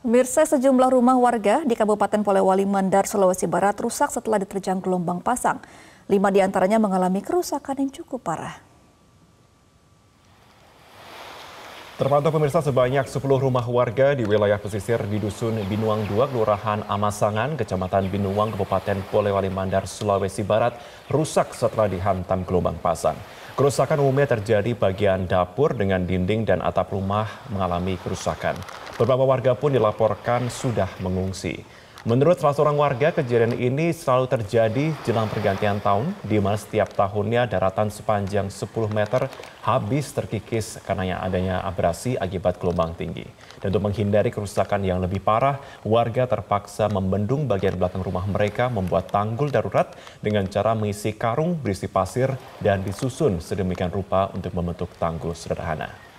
Mirsa sejumlah rumah warga di Kabupaten Polewali Mandar, Sulawesi Barat rusak setelah diterjang gelombang pasang. Lima diantaranya mengalami kerusakan yang cukup parah. Terpantau pemirsa sebanyak 10 rumah warga di wilayah pesisir di Dusun Binuang 2, Kelurahan Amasangan, Kecamatan Binuang, Kabupaten Polewali Mandar, Sulawesi Barat, rusak setelah dihantam gelombang pasang. Kerusakan umumnya terjadi bagian dapur dengan dinding dan atap rumah mengalami kerusakan. Beberapa warga pun dilaporkan sudah mengungsi. Menurut salah seorang warga, kejadian ini selalu terjadi jelang pergantian tahun, di mana setiap tahunnya daratan sepanjang 10 meter habis terkikis karena adanya abrasi akibat gelombang tinggi. Dan untuk menghindari kerusakan yang lebih parah, warga terpaksa membendung bagian belakang rumah mereka membuat tanggul darurat dengan cara mengisi karung berisi pasir dan disusun sedemikian rupa untuk membentuk tanggul sederhana.